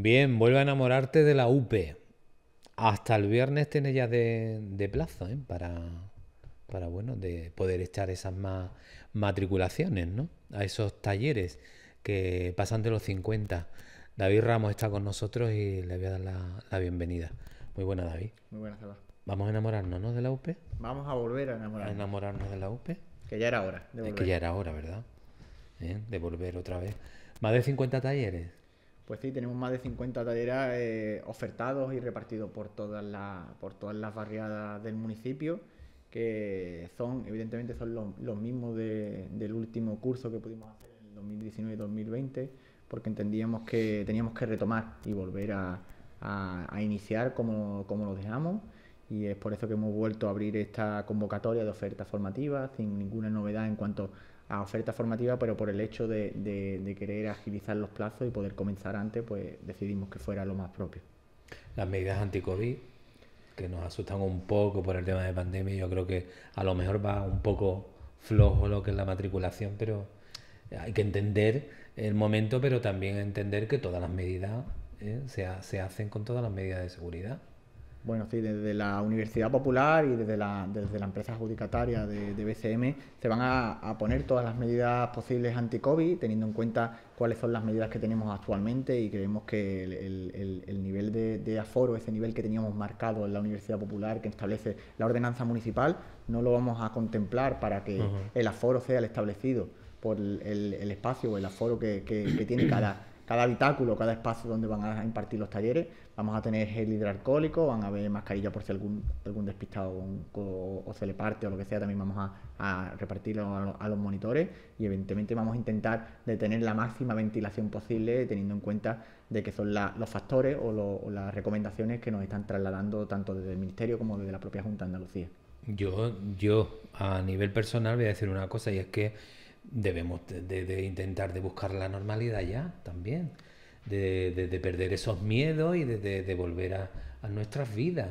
Bien, vuelve a enamorarte de la UP. Hasta el viernes tenéis ya de, plazo, ¿eh? Para, para, bueno, de poder echar esas más matriculaciones, ¿no? A esos talleres que pasan de los 50. David Ramos está con nosotros y le voy a dar la, bienvenida. Muy buena, David. Muy buena, Salva. Vamos a enamorarnos de la UP. Vamos a volver a enamorarnos. enamorarnos de la UP. Que ya era hora. que ya era hora, ¿verdad? De volver otra vez. Más de 50 talleres. Pues sí, tenemos más de 50 talleres eh, ofertados y repartidos por todas, las, por todas las barriadas del municipio, que son, evidentemente, son los, mismos del último curso que pudimos hacer en el 2019-2020, porque entendíamos que teníamos que retomar y volver a, iniciar como, como lo dejamos y es por eso que hemos vuelto a abrir esta convocatoria de ofertas formativas sin ninguna novedad en cuanto a oferta formativa, pero por el hecho de, querer agilizar los plazos y poder comenzar antes, pues decidimos que fuera lo más propio. Las medidas anti-COVID, que nos asustan un poco por el tema de pandemia, yo creo que a lo mejor va un poco flojo lo que es la matriculación, pero hay que entender el momento, pero también entender que todas las medidas eh, se hacen con todas las medidas de seguridad. Bueno, sí, desde la Universidad Popular y desde la, desde la empresa adjudicataria de, BCM se van a, poner todas las medidas posibles anti-COVID, teniendo en cuenta cuáles son las medidas que tenemos actualmente y creemos que el, el, nivel de, aforo, ese nivel que teníamos marcado en la Universidad Popular que establece la ordenanza municipal, no lo vamos a contemplar para que el aforo sea el establecido por el, espacio o el aforo que tiene cada cada habitáculo, cada espacio donde van a impartir los talleres, vamos a tener gel hidroalcohólico, van a haber mascarillas por si algún, algún despistado o, se le parte o lo que sea, también vamos a, repartirlo a, los monitores y evidentemente vamos a intentar de tener la máxima ventilación posible teniendo en cuenta de que son los factores o, o las recomendaciones que nos están trasladando tanto desde el Ministerio como desde la propia Junta de Andalucía. Yo, yo, a nivel personal voy a decir una cosa y es que debemos de, de intentar de buscar la normalidad ya también, de, de perder esos miedos y de, volver a, a nuestras vidas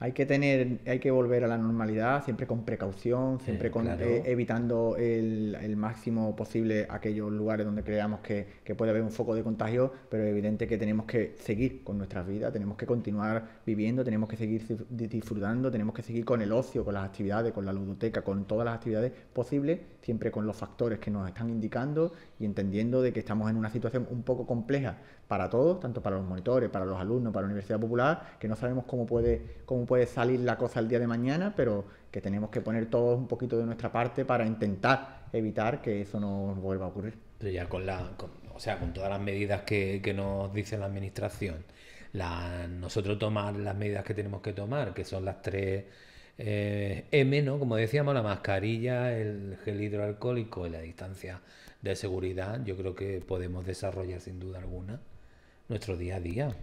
hay que tener, hay que volver a la normalidad, siempre con precaución, siempre con, eh, evitando el, el, máximo posible aquellos lugares donde creamos que, puede haber un foco de contagio, pero es evidente que tenemos que seguir con nuestras vidas, tenemos que continuar viviendo, tenemos que seguir disfrutando, tenemos que seguir con el ocio, con las actividades, con la ludoteca, con todas las actividades posibles, siempre con los factores que nos están indicando y entendiendo de que estamos en una situación un poco compleja, para todos, tanto para los monitores, para los alumnos, para la Universidad Popular, que no sabemos cómo puede, cómo puede salir la cosa el día de mañana, pero que tenemos que poner todos un poquito de nuestra parte para intentar evitar que eso no vuelva a ocurrir. Pero ya con la, o sea, con todas las medidas que, nos dice la administración, nosotros tomar las medidas que tenemos que tomar, que son las tres eh, M, ¿no? Como decíamos, la mascarilla, el gel hidroalcohólico y la distancia de seguridad, yo creo que podemos desarrollar sin duda alguna nuestro día a día.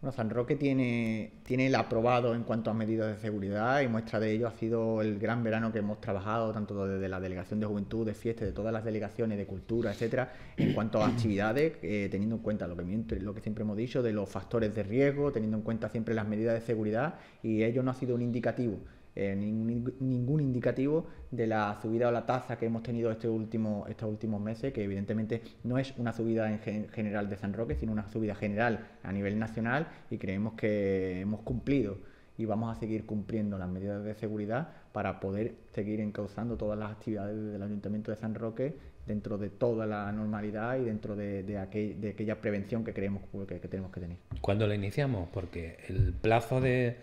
Bueno, San Roque tiene, tiene el aprobado en cuanto a medidas de seguridad y muestra de ello ha sido el gran verano que hemos trabajado, tanto desde la Delegación de Juventud, de fiesta de todas las delegaciones, de Cultura, etcétera, en cuanto a actividades, eh, teniendo en cuenta lo que, lo que siempre hemos dicho de los factores de riesgo, teniendo en cuenta siempre las medidas de seguridad y ello no ha sido un indicativo eh, ningún, ningún, indicativo de la subida o la tasa que hemos tenido este último, estos últimos meses, que evidentemente no es una subida en general de San Roque, sino una subida general a nivel nacional y creemos que hemos cumplido y vamos a seguir cumpliendo las medidas de seguridad para poder seguir encauzando todas las actividades del Ayuntamiento de San Roque dentro de toda la normalidad y dentro de, aquella prevención que creemos que, que tenemos que tener. ¿Cuándo la iniciamos? Porque el plazo de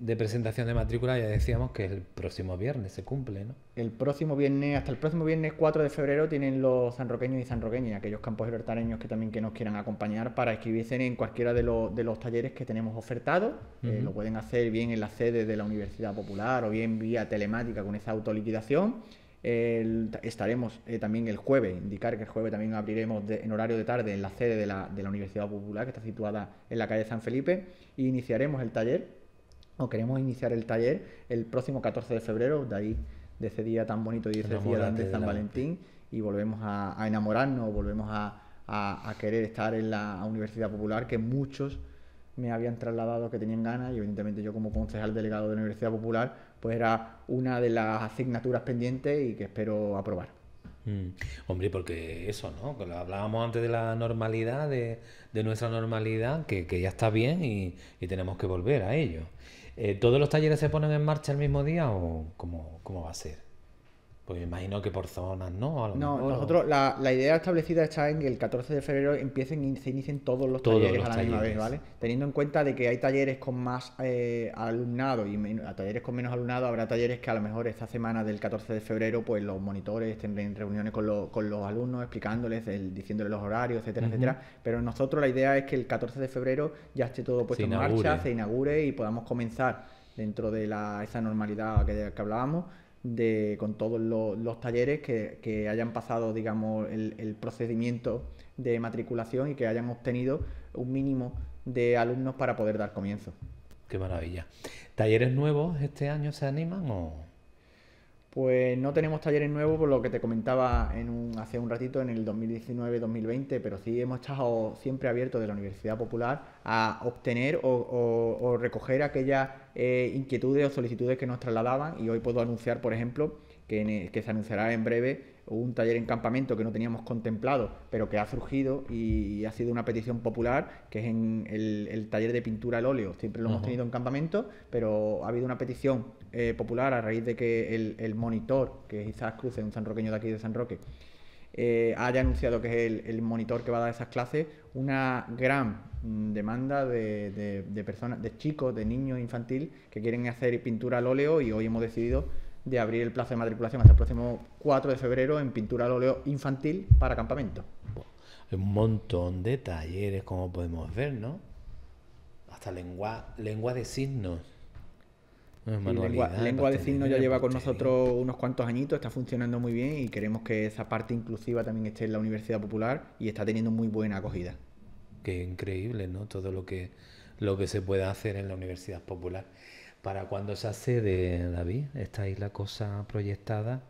de presentación de matrícula ya decíamos que el próximo viernes se cumple, ¿no? El próximo viernes, hasta el próximo viernes 4 de febrero tienen los sanroqueños y sanroqueñas, aquellos campos libertareños que también que nos quieran acompañar para escribirse en cualquiera de, los, de los talleres que tenemos ofertados. Eh, lo pueden hacer bien en la sede de la Universidad Popular o bien vía telemática con esa autoliquidación. estaremos eh, también el jueves, indicar que el jueves también abriremos en horario de tarde en la sede de la, Universidad Popular, que está situada en la calle San Felipe, e iniciaremos el taller queremos iniciar el taller el próximo 14 de febrero, de ahí, de ese día tan bonito y ese día de San Valentín, y volvemos a, enamorarnos, volvemos a, querer estar en la Universidad Popular, que muchos me habían trasladado que tenían ganas, y evidentemente yo como concejal delegado de la Universidad Popular, pues era una de las asignaturas pendientes y que espero aprobar. Mm. Hombre, porque eso, ¿no? hablábamos antes de la normalidad, de, nuestra normalidad, que, ya está bien y, y tenemos que volver a ello. Eh, ¿todos los talleres se ponen en marcha el mismo día o cómo va a ser? Pues me imagino que por zonas, ¿no? no, nosotros, la, idea establecida está en que el 14 de febrero empiecen y se inicien todos los talleres a la misma vez, ¿vale? Teniendo en cuenta de que hay talleres con más alumnados eh, alumnado y a talleres con menos alumnado, habrá talleres que a lo mejor esta semana del 14 de febrero, pues los monitores tendrán reuniones con, lo, con los alumnos, explicándoles, el, diciéndoles los horarios, etcétera, etcétera. Pero nosotros la idea es que el 14 de febrero ya esté todo puesto en marcha, se inaugure y podamos comenzar dentro de la, esa normalidad que, que hablábamos con todos los talleres que, hayan pasado, digamos, el, procedimiento de matriculación y que hayan obtenido un mínimo de alumnos para poder dar comienzo. Qué maravilla. ¿Talleres nuevos este año se animan o...? Pues no tenemos talleres nuevos, por lo que te comentaba hace un ratito, en el 2019-2020, pero sí hemos estado siempre abiertos de la Universidad Popular a obtener o, recoger aquellas eh, inquietudes o solicitudes que nos trasladaban y hoy puedo anunciar, por ejemplo, que, se anunciará en breve, un taller en campamento que no teníamos contemplado, pero que ha surgido y, ha sido una petición popular, que es en el, taller de pintura al óleo. Siempre lo hemos tenido en campamento, pero ha habido una petición eh, popular a raíz de que el, monitor, que es Isaac Cruz, un sanroqueño de aquí de San Roque, eh, haya anunciado que es el, monitor que va a dar esas clases, una gran mm, demanda de, de, personas, de chicos, de niños infantil que quieren hacer pintura al óleo y hoy hemos decidido de abrir el plazo de matriculación hasta el próximo 4 de febrero en pintura al óleo infantil para campamento. Un montón de talleres, como podemos ver, ¿no? Hasta lengua, lengua de signos. Lengua, lengua de signos ya lleva con nosotros unos cuantos añitos, está funcionando muy bien y queremos que esa parte inclusiva también esté en la Universidad Popular y está teniendo muy buena acogida. Qué increíble, ¿no? Todo lo que, lo que se puede hacer en la Universidad Popular. ¿Para cuándo se hace de David? ¿Está ahí la cosa proyectada?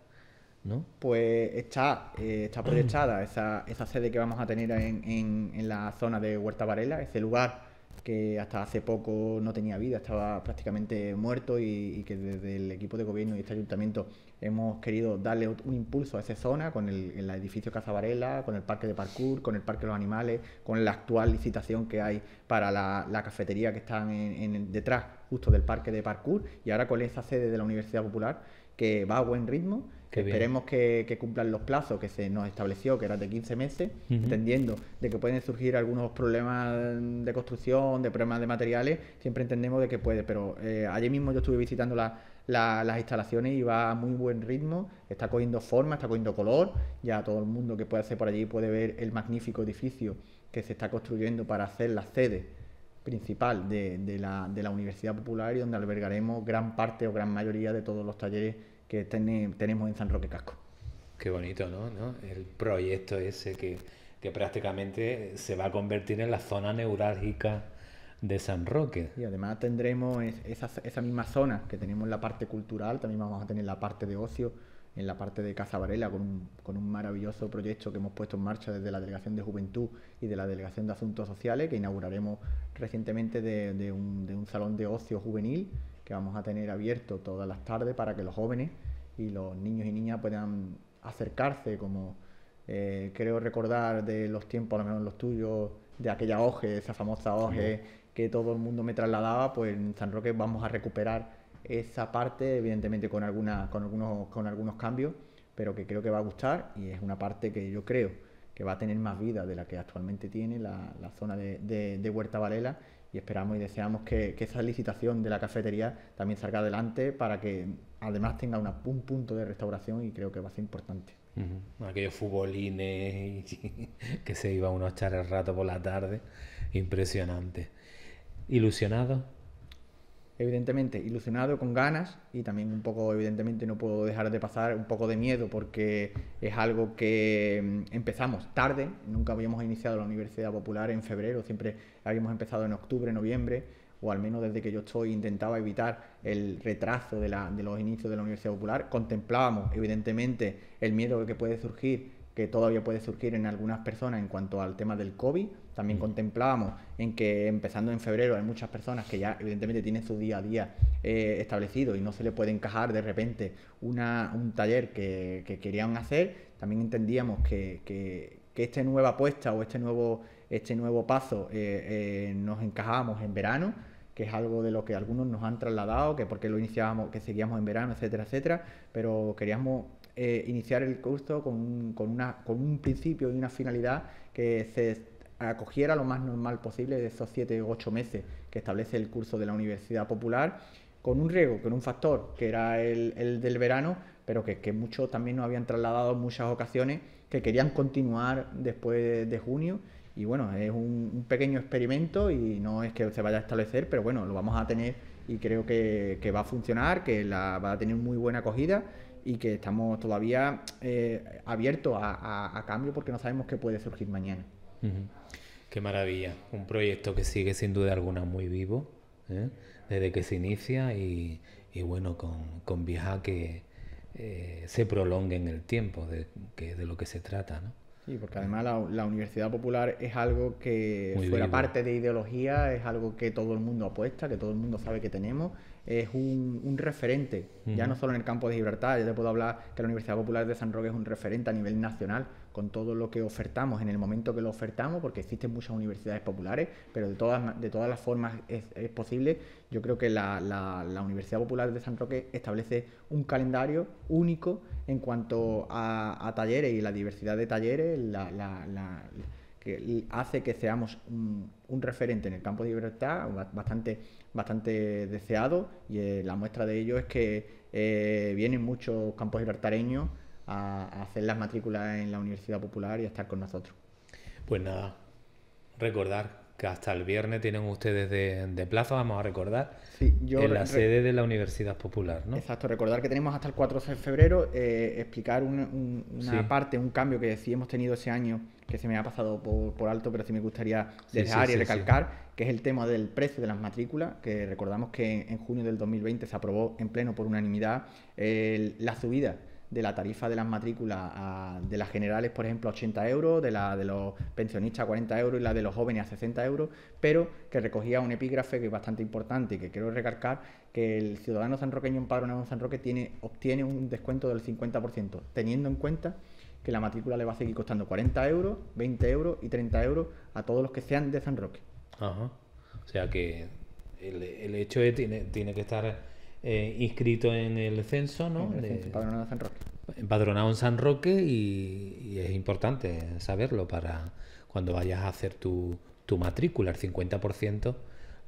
¿No? Pues está, eh, está proyectada esa, esa, sede que vamos a tener en, en, en la zona de Huerta Varela, ese lugar que hasta hace poco no tenía vida, estaba prácticamente muerto y, que desde el equipo de gobierno y este ayuntamiento hemos querido darle un impulso a esa zona con el, edificio Varela, con el parque de parkour, con el parque de los animales, con la actual licitación que hay para la, cafetería que está detrás justo del parque de parkour y ahora con esa sede de la Universidad Popular que va a buen ritmo. que esperemos que, cumplan los plazos que se nos estableció, que era de 15 meses, entendiendo de que pueden surgir algunos problemas de construcción, de problemas de materiales, siempre entendemos de que puede, pero eh, ayer mismo yo estuve visitando las instalaciones y va a muy buen ritmo, está cogiendo forma, está cogiendo color, ya todo el mundo que puede hacer por allí puede ver el magnífico edificio que se está construyendo para hacer la sede principal de, la, Universidad Popular y donde albergaremos gran parte o gran mayoría de todos los talleres que tenemos en San Roque Casco. Qué bonito, ¿no? El proyecto ese que, prácticamente se va a convertir en la zona neurálgica de San Roque. Y además tendremos esa, misma zona que tenemos la parte cultural, también vamos a tener la parte de ocio en la parte de casa varela con un maravilloso proyecto que hemos puesto en marcha desde la Delegación de Juventud y de la Delegación de Asuntos Sociales, que inauguraremos recientemente de, un, salón de ocio juvenil que vamos a tener abierto todas las tardes para que los jóvenes y los niños y niñas puedan acercarse como... Eh, creo recordar de los tiempos, a lo mejor los tuyos, de aquella oje esa famosa oje que todo el mundo me trasladaba, pues en San Roque vamos a recuperar esa parte, evidentemente con, alguna, con, algunos, con algunos cambios, pero que creo que va a gustar y es una parte que yo creo que va a tener más vida de la que actualmente tiene la, zona de, Huerta Valela y esperamos y deseamos que, esa licitación de la cafetería también salga adelante para que además tenga un punto de restauración y creo que va a ser importante. Aquellos futbolines que se iba uno a echar el rato por la tarde, impresionante. ¿Ilusionado? evidentemente ilusionado, con ganas y también un poco, evidentemente, no puedo dejar de pasar un poco de miedo porque es algo que mm, empezamos tarde, nunca habíamos iniciado la Universidad Popular en febrero, siempre habíamos empezado en octubre, noviembre o al menos desde que yo estoy intentaba evitar el retraso de, de los inicios de la Universidad Popular. Contemplábamos, evidentemente, el miedo que puede surgir que todavía puede surgir en algunas personas en cuanto al tema del COVID. También contemplábamos en que empezando en febrero hay muchas personas que ya evidentemente tienen su día a día eh, establecido y no se le puede encajar de repente una, un taller que, querían hacer. También entendíamos que, que, esta nueva apuesta o este nuevo, este nuevo paso eh, eh, nos encajábamos en verano que es algo de lo que algunos nos han trasladado, que porque lo iniciábamos, que seguíamos en verano, etcétera, etcétera, pero queríamos eh, iniciar el curso con un, principio y una finalidad que se acogiera lo más normal posible de esos siete u 8 meses que establece el curso de la Universidad Popular, con un riesgo, con un factor que era el, del verano, pero que, muchos también nos habían trasladado en muchas ocasiones que querían continuar después de, junio. Y bueno, es un, pequeño experimento y no es que se vaya a establecer, pero bueno, lo vamos a tener y creo que, va a funcionar, que va a tener muy buena acogida y que estamos todavía eh, abiertos a, cambio porque no sabemos qué puede surgir mañana. Qué maravilla, un proyecto que sigue sin duda alguna muy vivo ¿eh? desde que se inicia y, bueno, con, con vieja que eh, se prolongue en el tiempo, de, lo que se trata. ¿no? Sí, porque además la, Universidad Popular es algo que fuera parte de ideología, es algo que todo el mundo apuesta, que todo el mundo sabe que tenemos es un, referente, ya no solo en el campo de Gibraltar, yo te puedo hablar que la Universidad Popular de San Roque es un referente a nivel nacional con todo lo que ofertamos en el momento que lo ofertamos, porque existen muchas universidades populares, pero de todas, de todas las formas es, posible. Yo creo que la, Universidad Popular de San Roque establece un calendario único en cuanto a, talleres y la diversidad de talleres, que hace que seamos mm, un, referente en el campo de libertad bastante, bastante deseado y eh, la muestra de ello es que eh, vienen muchos campos libertareños a, hacer las matrículas en la Universidad Popular y a estar con nosotros. Pues nada, recordar que hasta el viernes tienen ustedes de, plazo, vamos a recordar, en la sede de la Universidad Popular, ¿no? Exacto, recordar que tenemos hasta el 4 de febrero, eh, explicar una parte, un cambio que sí hemos tenido ese año que se me ha pasado por, alto, pero sí me gustaría dejar y recalcar, que es el tema del precio de las matrículas, que recordamos que en, junio del 2020 se aprobó en pleno por unanimidad la subida de la tarifa de las matrículas de las generales, por ejemplo, a 80 euros, de la de los pensionistas a 40 euros y la de los jóvenes a 60 euros, pero que recogía un epígrafe que es bastante importante y que quiero recalcar, que el ciudadano sanroqueño empadronado en San Roque tiene, obtiene un descuento del 50%, teniendo en cuenta que la matrícula le va a seguir costando 40 euros, 20 euros y 30 euros a todos los que sean de San Roque. Ajá. O sea que el, hecho es, tiene, tiene que estar eh, inscrito en el censo, ¿no? empadronado en San Roque. Empadronado en San Roque y, es importante saberlo para cuando vayas a hacer tu, matrícula, el 50%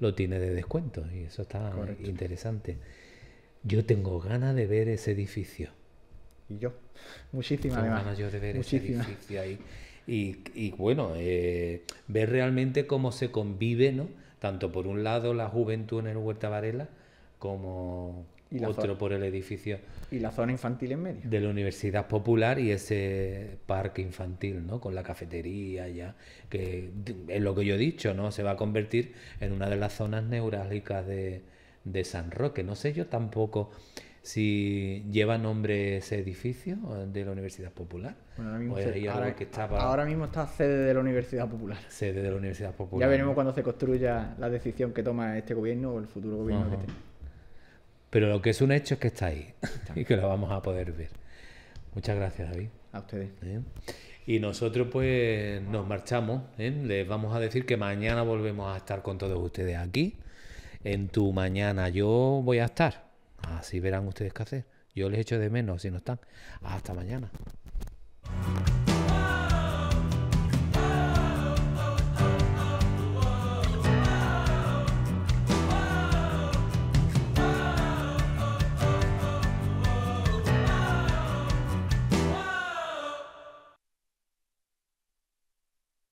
lo tiene de descuento y eso está interesante. Yo tengo ganas de ver ese edificio y yo. Muchísimas gracias de Y, bueno, eh, ver realmente cómo se convive, ¿no? Tanto por un lado la juventud en el Huerta Varela, como y otro por el edificio. Y la zona infantil en medio. De la Universidad Popular y ese parque infantil, ¿no? Con la cafetería ya, que es lo que yo he dicho, ¿no? Se va a convertir en una de las zonas neurálgicas de, de San Roque. No sé yo tampoco si lleva nombre ese edificio de la Universidad Popular. ahora, mismo está sede de la Universidad Popular. Sede de la Universidad Popular. Ya veremos cuando se construya la decisión que toma este gobierno o el futuro gobierno que tenga. Pero lo que es un hecho es que está ahí y que lo vamos a poder ver. Muchas gracias, David. A ustedes. ¿Eh? Y nosotros pues nos marchamos. ¿eh? Les vamos a decir que mañana volvemos a estar con todos ustedes aquí. En tu mañana yo voy a estar. Así verán ustedes qué hacer. Yo les echo de menos si no están. Hasta mañana.